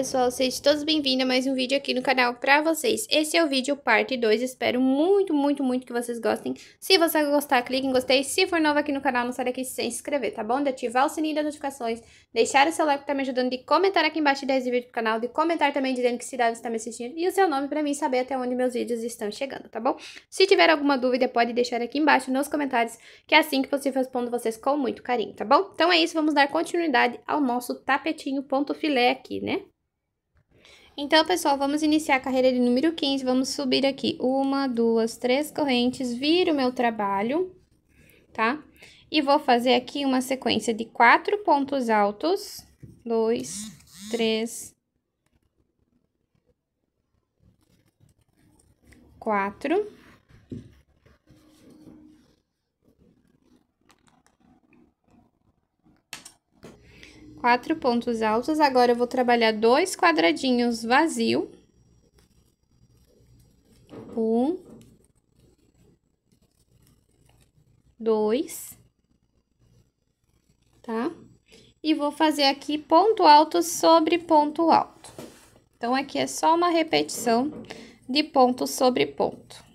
pessoal, sejam todos bem-vindos a mais um vídeo aqui no canal pra vocês. Esse é o vídeo parte 2, espero muito, muito, muito que vocês gostem. Se você gostar, clique em gostei. Se for novo aqui no canal, não sai daqui sem se inscrever, tá bom? De ativar o sininho das notificações, deixar o seu like que tá me ajudando, de comentar aqui embaixo ideias de vídeo pro canal, de comentar também dizendo que cidade está me assistindo e o seu nome pra mim saber até onde meus vídeos estão chegando, tá bom? Se tiver alguma dúvida, pode deixar aqui embaixo nos comentários, que é assim que possível respondo vocês com muito carinho, tá bom? Então é isso, vamos dar continuidade ao nosso tapetinho ponto filé aqui, né? Então, pessoal, vamos iniciar a carreira de número 15, vamos subir aqui uma, duas, três correntes, viro o meu trabalho, tá? E vou fazer aqui uma sequência de quatro pontos altos, dois, três, quatro, quatro pontos altos. Agora, eu vou trabalhar dois quadradinhos vazio. Um. Dois. Tá? E vou fazer aqui ponto alto sobre ponto alto. Então, aqui é só uma repetição de ponto sobre ponto.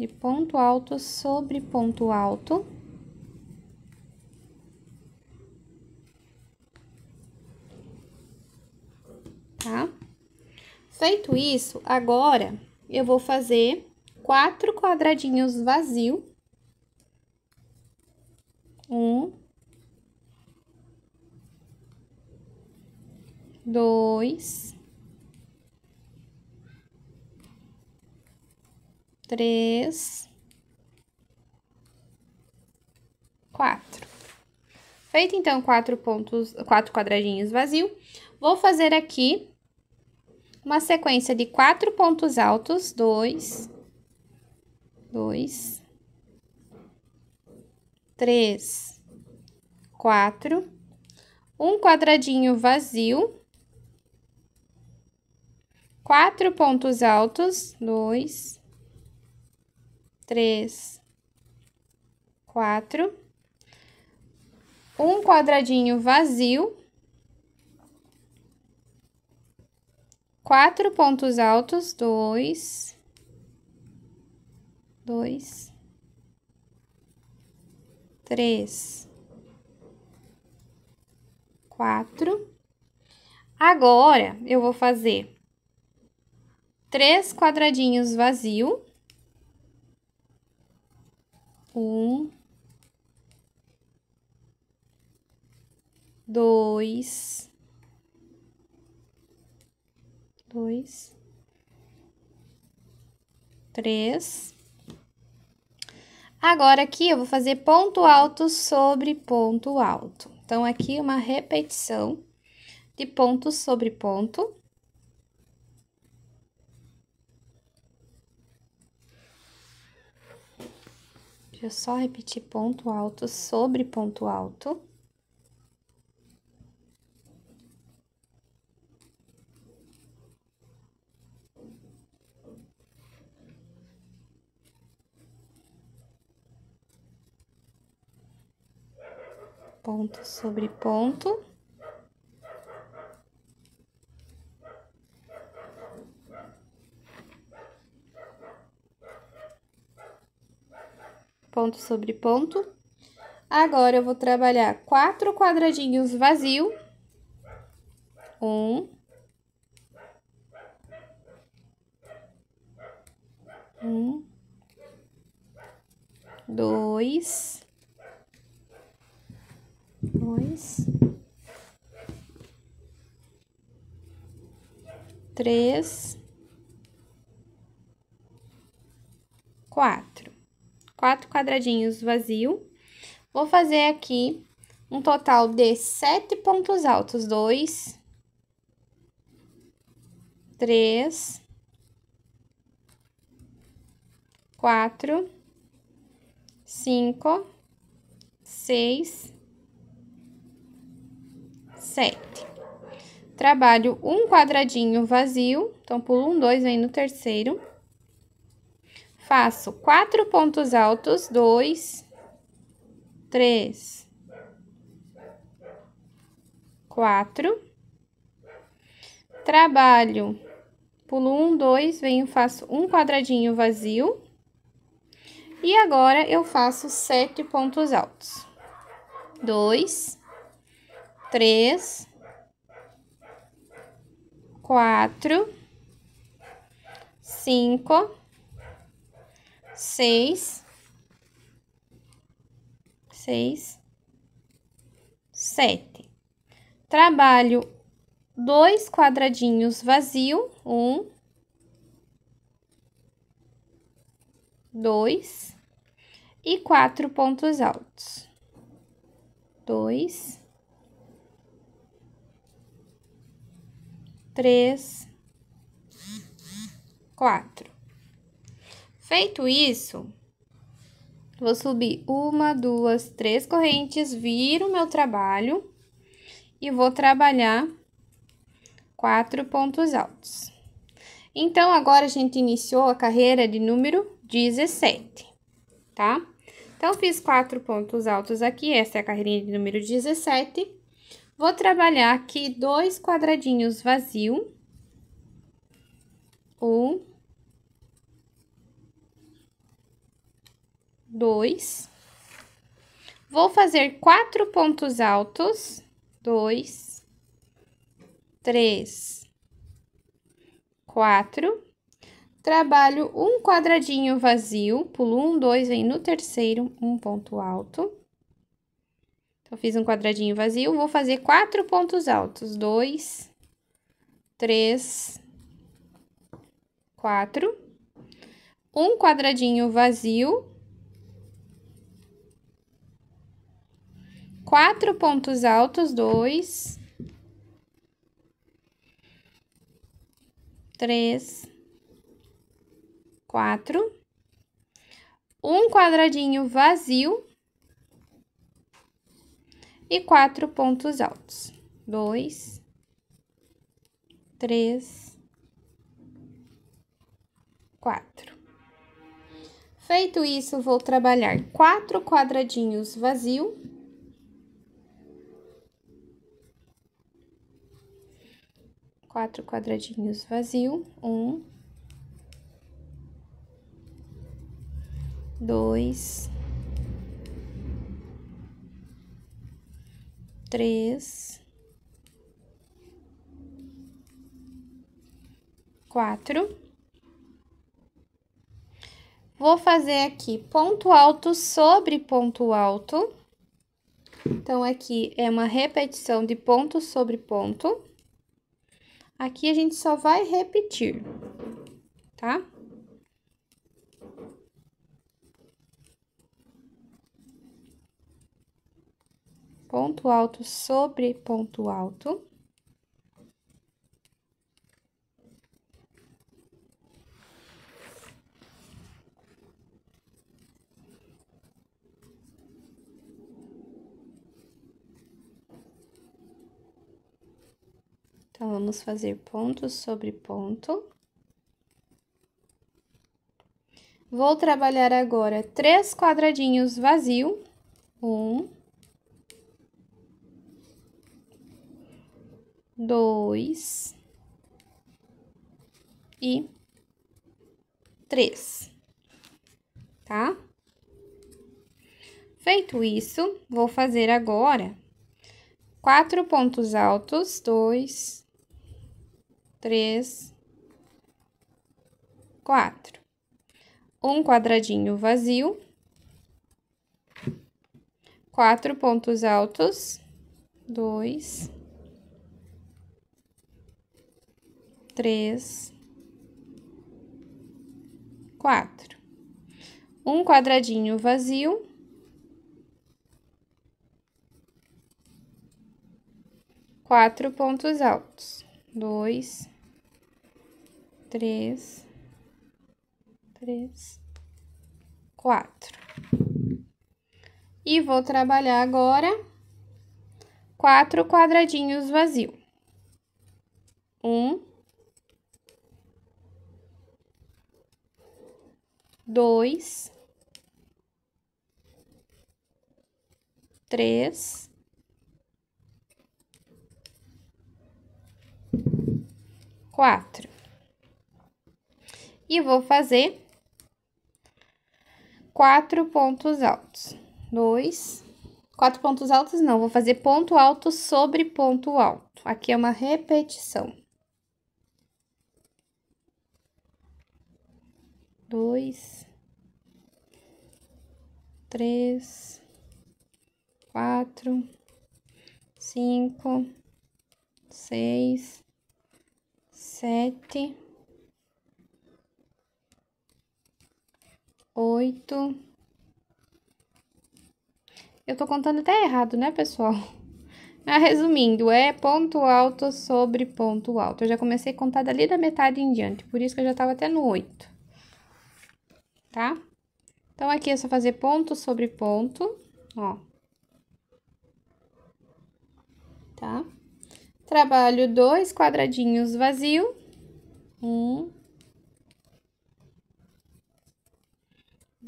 de ponto alto sobre ponto alto. Tá? Feito isso, agora eu vou fazer quatro quadradinhos vazio. Um. Dois. três, quatro. Feito, então, quatro pontos, quatro quadradinhos vazio, vou fazer aqui uma sequência de quatro pontos altos, dois, dois, três, quatro, um quadradinho vazio, quatro pontos altos, dois, três, quatro. Um quadradinho vazio. Quatro pontos altos, dois, dois, três, quatro. Agora, eu vou fazer três quadradinhos vazio um, dois, dois, três. Agora aqui eu vou fazer ponto alto sobre ponto alto. Então aqui uma repetição de ponto sobre ponto. eu só repetir ponto alto sobre ponto alto. Ponto sobre ponto. ponto sobre ponto. Agora, eu vou trabalhar quatro quadradinhos vazio. Um. Um. Dois. Dois. Três. Quatro quatro quadradinhos vazio. Vou fazer aqui um total de sete pontos altos. Dois, três, quatro, cinco, seis, sete. Trabalho um quadradinho vazio, então pulo um, dois, vem no terceiro faço quatro pontos altos, dois, três, quatro. Trabalho, pulo um, dois, venho, faço um quadradinho vazio. E agora, eu faço sete pontos altos. Dois, três, quatro, cinco seis, seis, sete. Trabalho dois quadradinhos vazio, um, dois e quatro pontos altos. Dois, três, quatro. Feito isso, vou subir uma, duas, três correntes, viro meu trabalho e vou trabalhar quatro pontos altos. Então, agora a gente iniciou a carreira de número 17, tá? Então, fiz quatro pontos altos aqui, essa é a carreirinha de número 17. Vou trabalhar aqui dois quadradinhos vazio. Um, dois. Vou fazer quatro pontos altos, dois, três, quatro. Trabalho um quadradinho vazio, pulo um, dois, vem no terceiro, um ponto alto. Então, fiz um quadradinho vazio, vou fazer quatro pontos altos, dois, três, quatro. Um quadradinho vazio, quatro pontos altos, dois, três, quatro, um quadradinho vazio e quatro pontos altos, dois, três, quatro. Feito isso, vou trabalhar quatro quadradinhos vazio quatro quadradinhos vazio, um, dois, três, quatro. Vou fazer aqui ponto alto sobre ponto alto. Então, aqui é uma repetição de ponto sobre ponto. Aqui a gente só vai repetir, tá? Ponto alto sobre ponto alto. vamos fazer ponto sobre ponto. Vou trabalhar agora três quadradinhos vazio. Um. Dois. E três. Tá? Feito isso, vou fazer agora quatro pontos altos, dois, três, quatro. Um quadradinho vazio, quatro pontos altos, dois, três, quatro. Um quadradinho vazio, quatro pontos altos, dois, três, três, quatro. E vou trabalhar agora quatro quadradinhos vazios. Um, dois, três, quatro e vou fazer quatro pontos altos. Dois, quatro pontos altos não, vou fazer ponto alto sobre ponto alto. Aqui é uma repetição. Dois, três, quatro, cinco, seis, sete oito. Eu tô contando até errado, né, pessoal? Mas, ah, resumindo, é ponto alto sobre ponto alto. Eu já comecei a contar dali da metade em diante, por isso que eu já tava até no oito. Tá? Então, aqui é só fazer ponto sobre ponto, ó. Tá? Trabalho dois quadradinhos vazio. Um,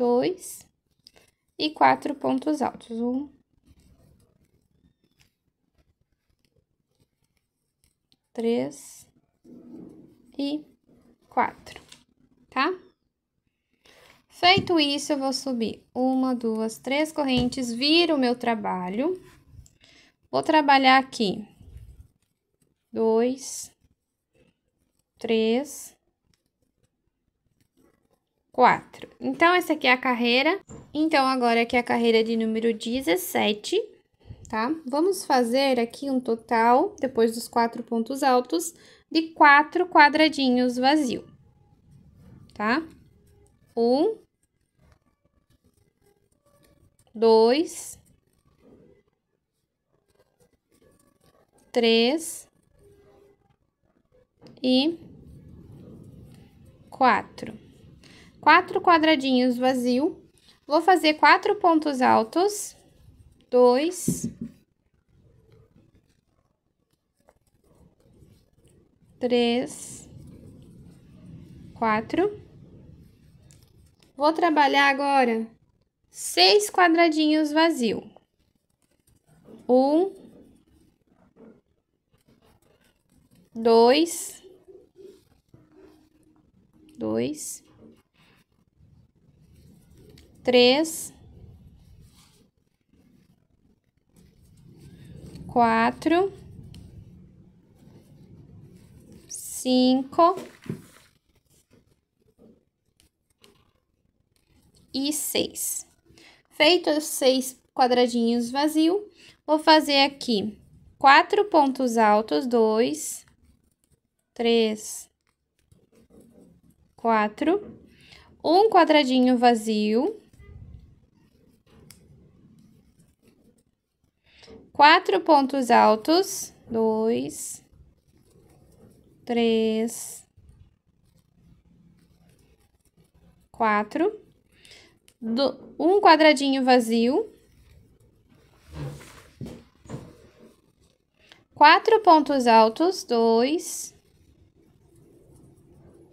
dois e quatro pontos altos. Um, três e quatro, tá? Feito isso, eu vou subir uma, duas, três correntes, viro o meu trabalho. Vou trabalhar aqui. Dois, três, 4. Então, essa aqui é a carreira. Então, agora aqui é a carreira de número 17, tá? Vamos fazer aqui um total, depois dos quatro pontos altos, de quatro quadradinhos vazio, tá? Um, dois, três e quatro quatro quadradinhos vazio. Vou fazer quatro pontos altos. Dois. Três. Quatro. Vou trabalhar agora seis quadradinhos vazio. Um. Dois. Dois três, quatro, cinco e seis. Feito os seis quadradinhos vazio, vou fazer aqui quatro pontos altos, dois, três, quatro, um quadradinho vazio, quatro pontos altos, dois, três, quatro, do, um quadradinho vazio, quatro pontos altos, dois,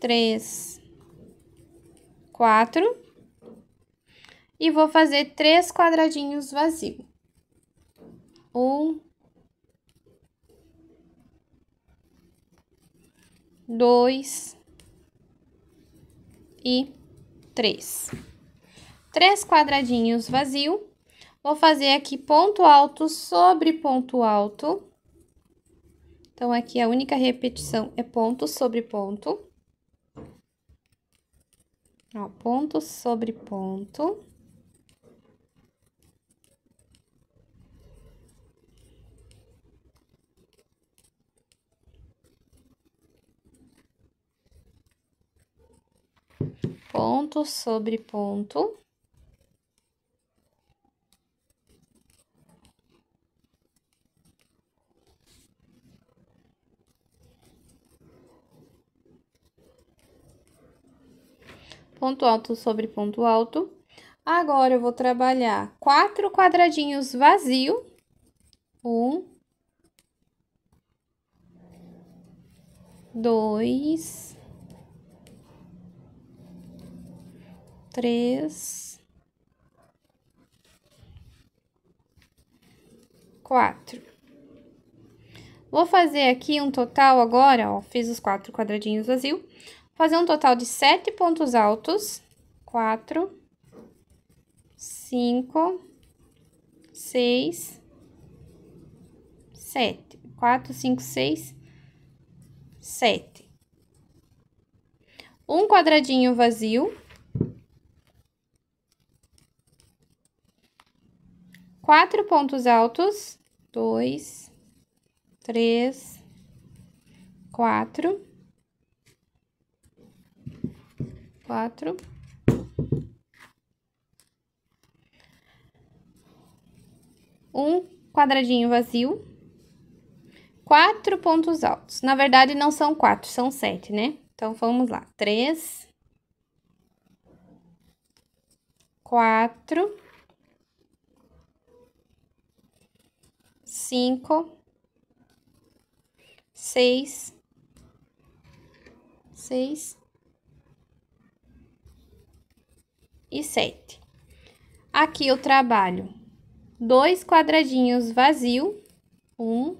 três, quatro, e vou fazer três quadradinhos vazios um, dois e três. Três quadradinhos vazio. Vou fazer aqui ponto alto sobre ponto alto. Então, aqui a única repetição é ponto sobre ponto. Ó, ponto sobre ponto. ponto sobre ponto. Ponto alto sobre ponto alto. Agora, eu vou trabalhar quatro quadradinhos vazio. Um. Dois. três, quatro. Vou fazer aqui um total agora, ó, fiz os quatro quadradinhos vazio. Fazer um total de sete pontos altos, quatro, cinco, seis, sete. Quatro, cinco, seis, sete. Um quadradinho vazio, quatro pontos altos, dois, três, quatro, quatro. Um quadradinho vazio, quatro pontos altos. Na verdade, não são quatro, são sete, né? Então, vamos lá. Três, quatro cinco, seis, seis e sete. Aqui eu trabalho dois quadradinhos vazio, um,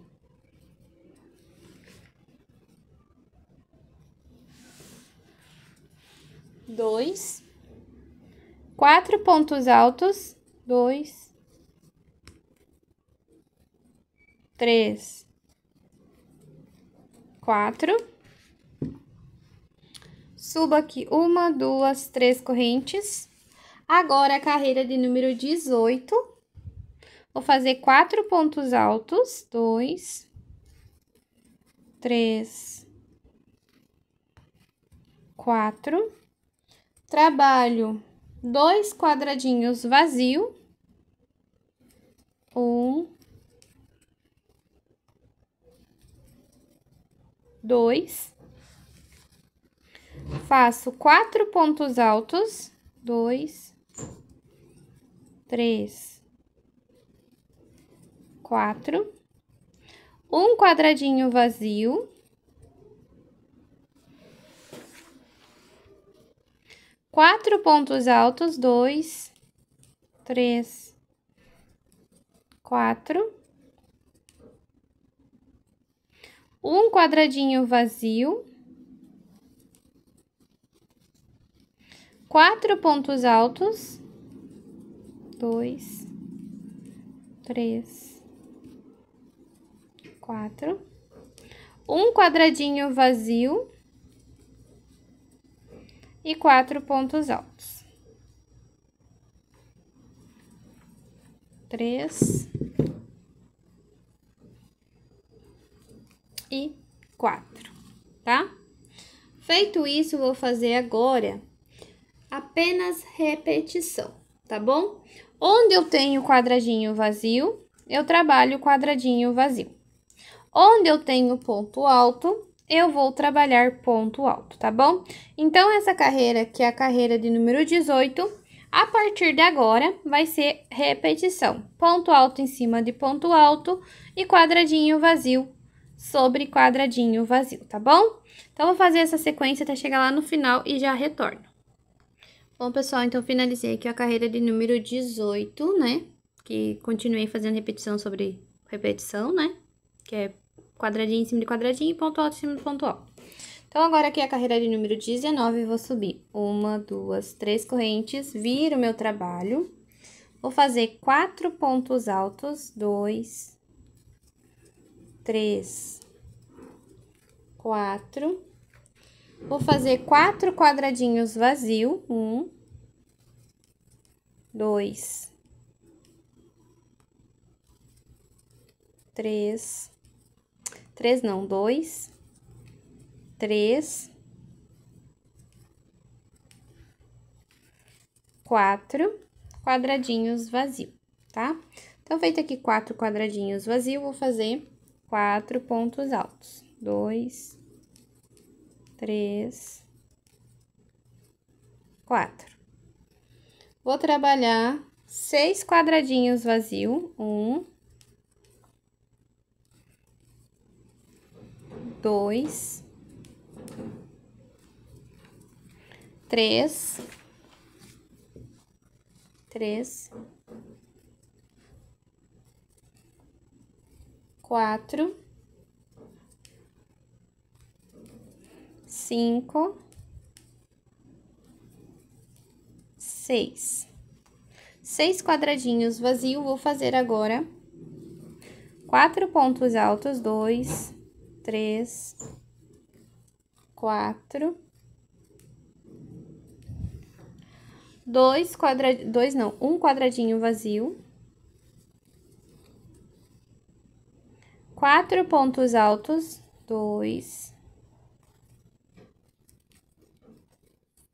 dois, quatro pontos altos, dois, três, quatro. Suba aqui uma, duas, três correntes. Agora, a carreira de número 18. Vou fazer quatro pontos altos. Dois, três, quatro. Trabalho dois quadradinhos vazio. Um, dois. Faço quatro pontos altos, dois, três, quatro. Um quadradinho vazio. Quatro pontos altos, dois, três, quatro um quadradinho vazio, quatro pontos altos, dois, três, quatro, um quadradinho vazio e quatro pontos altos. Três, e 4, tá? Feito isso, vou fazer agora apenas repetição, tá bom? Onde eu tenho quadradinho vazio, eu trabalho quadradinho vazio. Onde eu tenho ponto alto, eu vou trabalhar ponto alto, tá bom? Então, essa carreira, que é a carreira de número 18, a partir de agora, vai ser repetição. Ponto alto em cima de ponto alto e quadradinho vazio sobre quadradinho vazio, tá bom? Então, vou fazer essa sequência até chegar lá no final e já retorno. Bom, pessoal, então finalizei aqui a carreira de número 18, né? Que continuei fazendo repetição sobre repetição, né? Que é quadradinho em cima de quadradinho e ponto alto em cima de ponto alto. Então, agora aqui é a carreira de número 19, vou subir uma, duas, três correntes, viro o meu trabalho. Vou fazer quatro pontos altos, dois, três, quatro. Vou fazer quatro quadradinhos vazio. Um, dois, três, três não, dois, três, quatro quadradinhos vazio, tá? Então, feito aqui quatro quadradinhos vazio, vou fazer quatro pontos altos. Dois, três, quatro. Vou trabalhar seis quadradinhos vazio. Um, dois, três, três, quatro, cinco, seis. Seis quadradinhos vazio, vou fazer agora quatro pontos altos, dois, três, quatro, dois quadradinhos, dois não, um quadradinho vazio. quatro pontos altos, dois,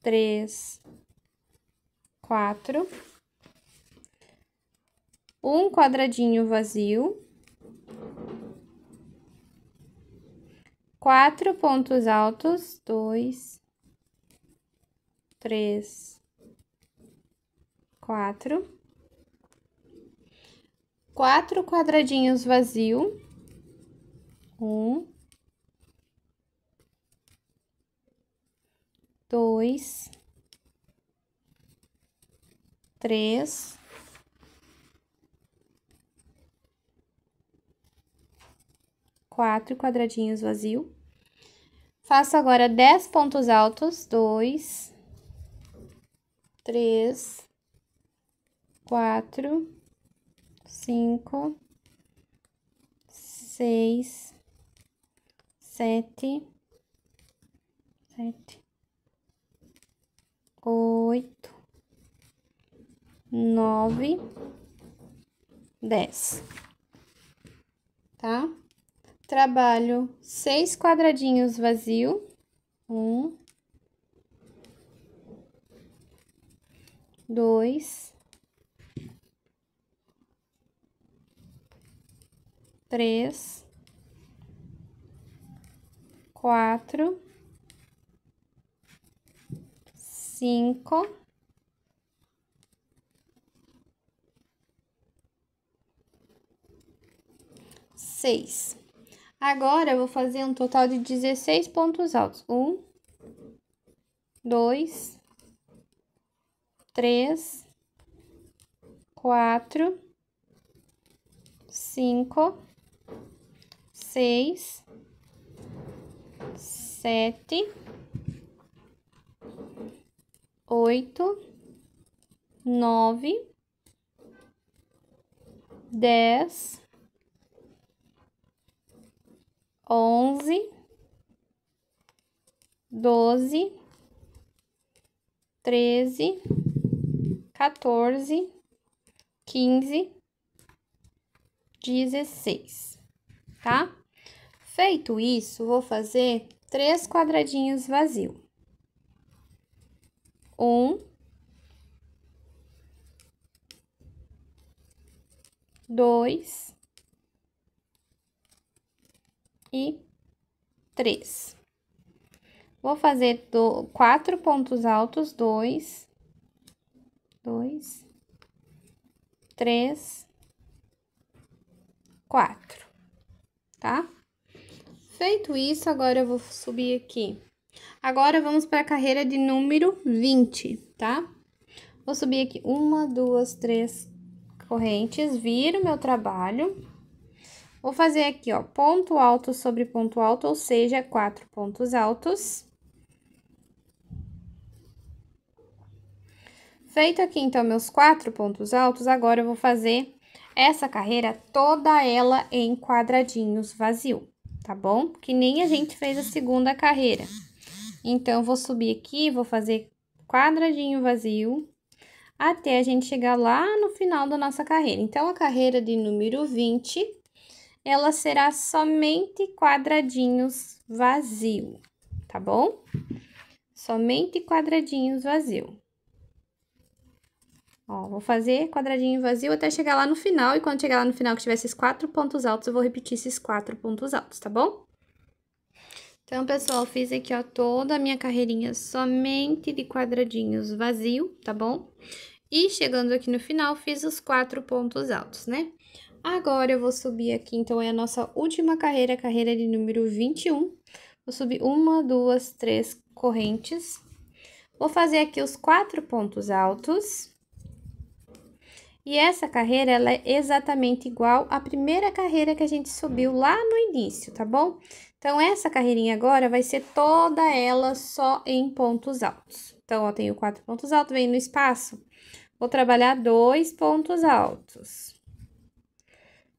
três, quatro, um quadradinho vazio, quatro pontos altos, dois, três, quatro, quatro quadradinhos vazio, um, dois, três, quatro quadradinhos vazio. Faço agora dez pontos altos, dois, três, quatro, cinco, seis, sete, sete, oito, nove, dez, tá? Trabalho seis quadradinhos vazio, um, dois, três, quatro, cinco, seis. Agora, eu vou fazer um total de dezesseis pontos altos. Um, dois, três, quatro, cinco, seis, sete, oito, nove, dez, onze, doze, treze, quatorze, quinze, dezesseis, tá? Feito isso, vou fazer três quadradinhos vazio. Um, dois e três. Vou fazer do, quatro pontos altos, dois, dois, três, quatro, tá? Feito isso, agora eu vou subir aqui. Agora, vamos para a carreira de número 20, tá? Vou subir aqui uma, duas, três correntes, viro meu trabalho. Vou fazer aqui, ó, ponto alto sobre ponto alto, ou seja, quatro pontos altos. Feito aqui, então, meus quatro pontos altos, agora eu vou fazer essa carreira toda ela em quadradinhos vazio tá bom? Que nem a gente fez a segunda carreira. Então, vou subir aqui, vou fazer quadradinho vazio até a gente chegar lá no final da nossa carreira. Então, a carreira de número 20, ela será somente quadradinhos vazio, tá bom? Somente quadradinhos vazio. Ó, vou fazer quadradinho vazio até chegar lá no final, e quando chegar lá no final que tiver esses quatro pontos altos, eu vou repetir esses quatro pontos altos, tá bom? Então, pessoal, fiz aqui, ó, toda a minha carreirinha somente de quadradinhos vazio, tá bom? E chegando aqui no final, fiz os quatro pontos altos, né? Agora, eu vou subir aqui, então, é a nossa última carreira, carreira de número 21. Vou subir uma, duas, três correntes. Vou fazer aqui os quatro pontos altos. E essa carreira ela é exatamente igual à primeira carreira que a gente subiu lá no início, tá bom? Então, essa carreirinha agora vai ser toda ela só em pontos altos. Então, ó, tenho quatro pontos altos, vem no espaço, vou trabalhar dois pontos altos.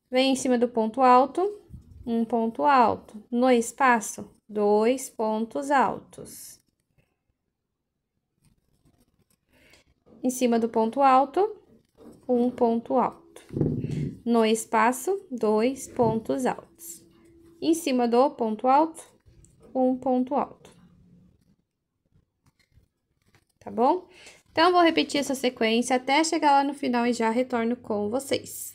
Vem em cima do ponto alto, um ponto alto. No espaço, dois pontos altos. Em cima do ponto alto, um ponto alto. No espaço, dois pontos altos. Em cima do ponto alto, um ponto alto. Tá bom? Então, vou repetir essa sequência até chegar lá no final e já retorno com vocês.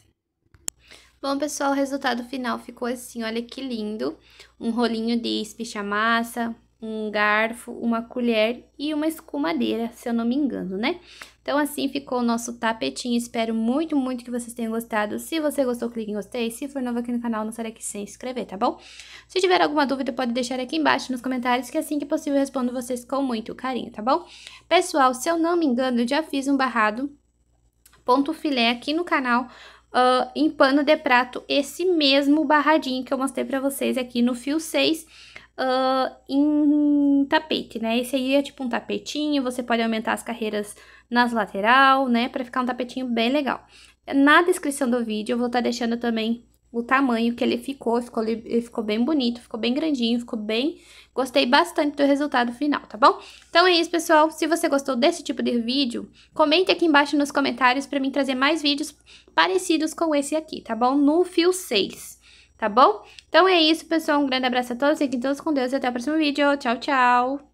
Bom, pessoal, o resultado final ficou assim, olha que lindo. Um rolinho de espicha massa, um garfo, uma colher e uma escumadeira, se eu não me engano, né? Então, assim ficou o nosso tapetinho. Espero muito, muito que vocês tenham gostado. Se você gostou, clique em gostei. Se for novo aqui no canal, não será que sem se inscrever, tá bom? Se tiver alguma dúvida, pode deixar aqui embaixo nos comentários, que assim que possível eu respondo vocês com muito carinho, tá bom? Pessoal, se eu não me engano, eu já fiz um barrado ponto filé aqui no canal, uh, em pano de prato, esse mesmo barradinho que eu mostrei pra vocês aqui no fio 6, uh, em tapete, né? Esse aí é tipo um tapetinho, você pode aumentar as carreiras nas lateral, né? Pra ficar um tapetinho bem legal. Na descrição do vídeo eu vou estar tá deixando também o tamanho que ele ficou, ficou, ele ficou bem bonito, ficou bem grandinho, ficou bem... Gostei bastante do resultado final, tá bom? Então é isso, pessoal. Se você gostou desse tipo de vídeo, comente aqui embaixo nos comentários para mim trazer mais vídeos parecidos com esse aqui, tá bom? No fio 6 tá bom? Então é isso, pessoal. Um grande abraço a todos. Fiquem todos com Deus e até o próximo vídeo. Tchau, tchau!